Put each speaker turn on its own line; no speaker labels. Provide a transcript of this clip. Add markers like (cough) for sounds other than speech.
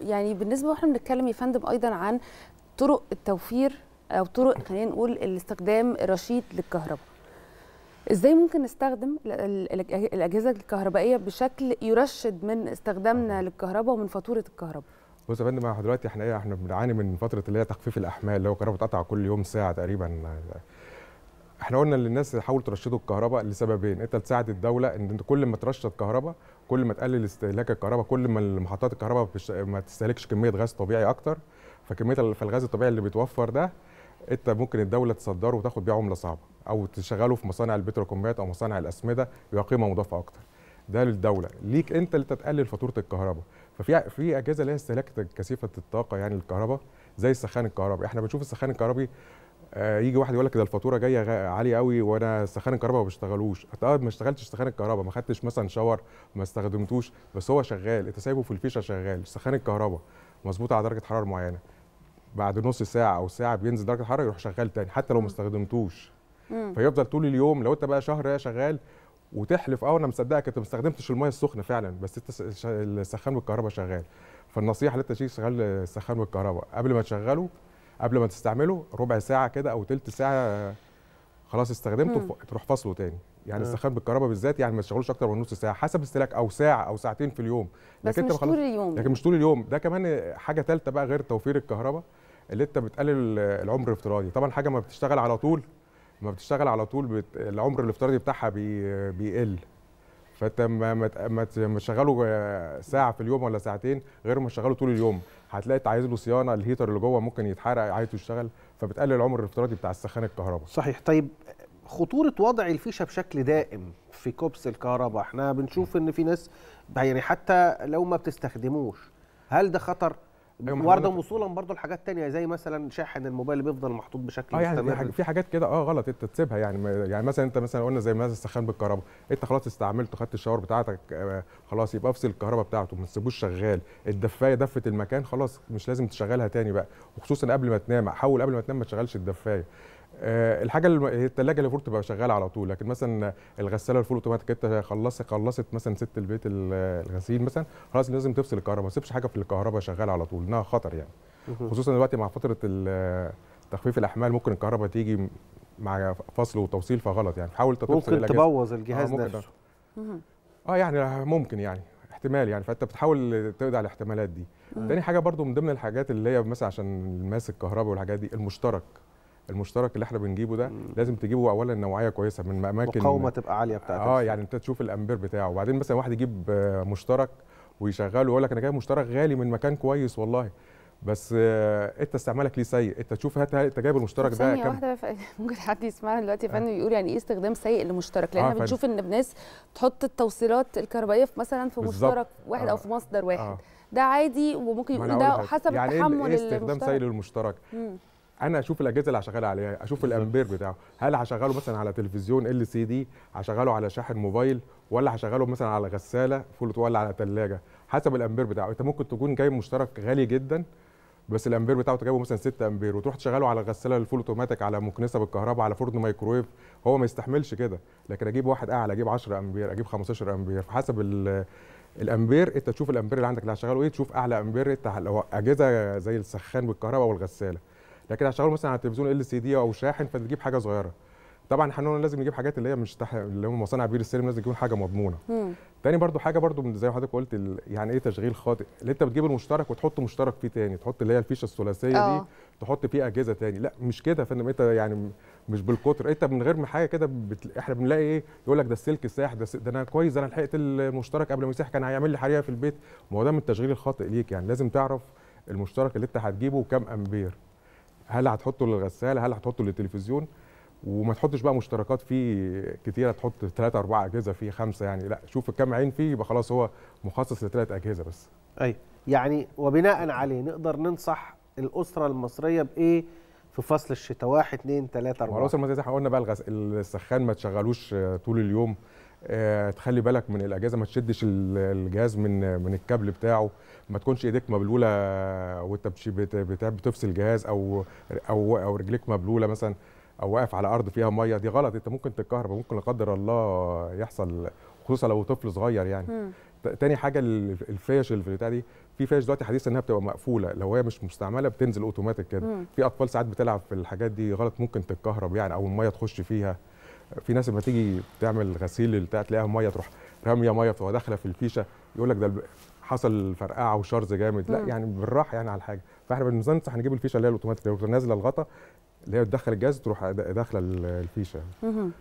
يعني بالنسبه واحنا بنتكلم يا فندم ايضا عن طرق التوفير او طرق خلينا نقول الاستخدام الرشيد للكهرباء ازاي ممكن نستخدم الاجهزه الكهربائيه بشكل يرشد من استخدامنا للكهرباء ومن فاتوره الكهرباء بص يا فندم احنا دلوقتي احنا ايه احنا بنعاني من فتره اللي هي تخفيف الاحمال اللي هو الكهرباء بتقطع كل يوم ساعه تقريبا احنا قلنا للناس حاولوا ترشدوا الكهرباء لسببين انت تساعد الدوله ان انت كل ما ترشد كهرباء كل ما تقلل استهلاك الكهرباء كل ما المحطات الكهرباء ما تستهلكش كميه غاز طبيعي اكتر فكميه فالغاز الطبيعي اللي بيتوفر ده انت ممكن الدوله تصدره وتاخد بيه عمله صعبه او تشغله في مصانع البتروكيماويات او مصانع الاسمده يبقى قيمه مضافه اكتر ده للدوله ليك انت اللي تقلل فاتوره الكهرباء ففي في اجهزه ليها استهلاك كثيفه الطاقه يعني الكهرباء زي السخان الكهربي احنا بنشوف السخان الكهربي آه، يجي واحد يقول لك ده الفاتوره جايه عاليه قوي وانا سخان الكهرباء ما بشتغلوش اه ما اشتغلتش سخان الكهرباء ما خدتش مثلا شاور ما استخدمتوش بس هو شغال انت سايبه في الفيشه شغال سخان الكهرباء مظبوط على درجه حراره معينه بعد نص ساعه او ساعه بينزل درجه الحراره يروح شغال تاني حتى لو ما استخدمتوش فيفضل طول اليوم لو انت بقى شهر شغال وتحلف اه انا مصدقك انت ما استخدمتش المايه السخنه فعلا بس انت السخان والكهرباء شغال فالنصيحه اللي انت تشيل سخان السخان والكهرباء قبل ما تشغله قبل ما تستعمله ربع ساعه كده او تلت ساعه خلاص استخدمته مم. تروح فصله تاني يعني السخان بالكهرباء بالذات يعني ما تشغلوش اكتر من نص ساعه حسب استهلاك او ساعه او ساعتين في اليوم لكن بس مش طول اليوم لكن مش طول اليوم ده كمان حاجه ثالثه بقى غير توفير الكهرباء اللي انت بتقلل العمر الافتراضي طبعا حاجه ما بتشتغل على طول ما بتشتغل على طول بت... العمر الافتراضي بتاعها بي... بيقل فانت ما تشغله آه، ساعه في اليوم ولا ساعتين غير ما تشغله طول اليوم هتلاقي عايز له صيانه الهيتر اللي جوه ممكن يتحرق عايز يشتغل فبتقلل العمر الافتراضي بتاع السخان الكهرباء صحيح طيب خطوره وضع الفيشه بشكل دائم في كوبس الكهرباء احنا بنشوف ان في ناس يعني حتى لو ما بتستخدموش هل ده خطر أيوة وارده وصولا برضه لحاجات تانية زي مثلا شاحن الموبايل اللي بيفضل محطوط بشكل اه يعني مستمر في حاجات كده اه غلط انت تسيبها يعني يعني مثلا انت مثلا قلنا زي مثلا السخان بالكهرباء انت خلاص استعملته خدت الشاور بتاعتك آه، خلاص يبقى افصل الكهرباء بتاعته ما تسيبوش شغال الدفايه دفت المكان خلاص مش لازم تشغلها تاني بقى وخصوصا قبل ما تنام حاول قبل ما تنام ما تشغلش الدفايه آه، الحاجه اللي الثلاجه اللي فوق تبقى شغاله على طول لكن مثلا الغساله الفول اوتوماتيك انت خلصت خلصت مثلا ست البيت الغسيل مثلا خلاص لازم تفصل الكهرباء ما تسيبش حاجه في الكهرباء شغاله على طول انها خطر يعني خصوصا دلوقتي مع فتره تخفيف الاحمال ممكن الكهرباء تيجي مع فصل وتوصيل فغلط يعني حاول تفصل ممكن تبوظ آه، الجهاز آه نفسه اه يعني ممكن يعني احتمال يعني فانت بتحاول تقضي على الاحتمالات دي تاني حاجه برضو من ضمن الحاجات اللي هي مثلا عشان ماس الكهرباء والحاجات دي المشترك المشترك اللي احنا بنجيبه ده مم. لازم تجيبه اولا نوعيه كويسه من اماكن مقاومه تبقى عاليه بتاعتك اه يعني انت تشوف الامبير بتاعه وبعدين مثلا واحد يجيب مشترك ويشغله ويقول لك انا جايب مشترك غالي من مكان كويس والله بس آه، انت استعمالك ليه سيء انت تشوف هات انت جايب المشترك ده كام واحده ف... (laughs) ممكن حد يسمعنا دلوقتي فن فندم يقول يعني ايه استخدام سيء لمشترك لان آه بنشوف ان الناس تحط التوصيلات الكهربائيه في مثلا في بالزبط. مشترك واحد آه. او في مصدر واحد آه. ده عادي وممكن يقول ده حسب يعني إيه تحمل إيه استخدام سيء للمشترك مم. انا اشوف الاجهزه اللي هشغلها عليها اشوف الامبير بتاعه هل هشغله مثلا على تلفزيون ال سي دي هشغله على شاحن موبايل ولا هشغله مثلا على غساله فول ولا على ثلاجه حسب الامبير بتاعه انت ممكن تكون جايب مشترك غالي جدا بس الامبير بتاعه جايبه مثلا 6 امبير وتروح تشغله على غساله الفول اوتوماتيك على مكنسه بالكهرباء على فرن مايكرويف هو ما يستحملش كده لكن اجيب واحد اعلى اجيب 10 امبير اجيب 15 امبير فحسب الامبير انت تشوف الامبير اللي عندك اللي هشغله ايه تشوف اعلى امبير انت لو اجهزه زي السخان بالكهرباء والغساله لكن هشغله مثلا على تلفزيون ال سي دي او شاحن فتجيب حاجه صغيره طبعا احنا قلنا لازم نجيب حاجات اللي هي مش تح... اللي هم مصانع بير السلم لازم يكون حاجه مضمونه مم. تاني برضو حاجه برضو زي ما حضرتك قلت ال... يعني ايه تشغيل خاطئ اللي انت بتجيب المشترك وتحط مشترك فيه تاني تحط اللي هي الفيشه الثلاثيه دي آه. تحط فيه اجهزه تاني لا مش كده يا فندم انت يعني مش بالقطر انت من غير ما حاجه كده بت... احنا بنلاقي ايه يقول لك ده السلك ساح ده, س... ده انا كويس انا لحقت المشترك قبل ما يسيح كان هيعمل لي حريقه في البيت ما هو ده من التشغيل الخاطئ ليك يعني لازم تعرف المشترك اللي انت هتجيبه كام امبير هل هتحطه للغساله هل هتحطه للتلفزيون وما تحطش بقى مشتركات فيه كتيره تحط ثلاثة أربعة أجهزة فيه خمسة يعني لا شوف كم عين فيه يبقى خلاص هو مخصص لثلاث أجهزة بس أي طيب، يعني وبناء عليه نقدر ننصح الأسرة المصرية بإيه في فصل الشتاء 1 2 3 4 الأسرة المصرية زي ما قلنا بقى الغس... السخان ما تشغلوش طول اليوم آه، تخلي بالك من الاجهزه ما تشدش الجهاز من من الكابل بتاعه ما تكونش ايديك مبلوله وانت بتفصل الجهاز او او او رجليك مبلوله مثلا او واقف على ارض فيها ميه دي غلط انت ممكن تتكهرب ممكن لا قدر الله يحصل خصوصا لو طفل صغير يعني تاني حاجه الفيش اللي في البتاع دي في فيش دلوقتي حديث انها بتبقى مقفوله لو هي مش مستعمله بتنزل اوتوماتيك كده في اطفال ساعات بتلعب في الحاجات دي غلط ممكن تتكهرب يعني او الميه تخش فيها في ناس لما تيجي تعمل غسيل بتاع تلاقيها ميه تروح راميه ميه تروح داخله في الفيشه يقول لك ده حصل فرقعه وشرز جامد لا يعني بالراحه يعني على الحاجه فاحنا بننصح نجيب الفيشه اللي هي الاوتوماتيك نازله الغطا اللي هي تدخل الجاز تروح داخله الفيشه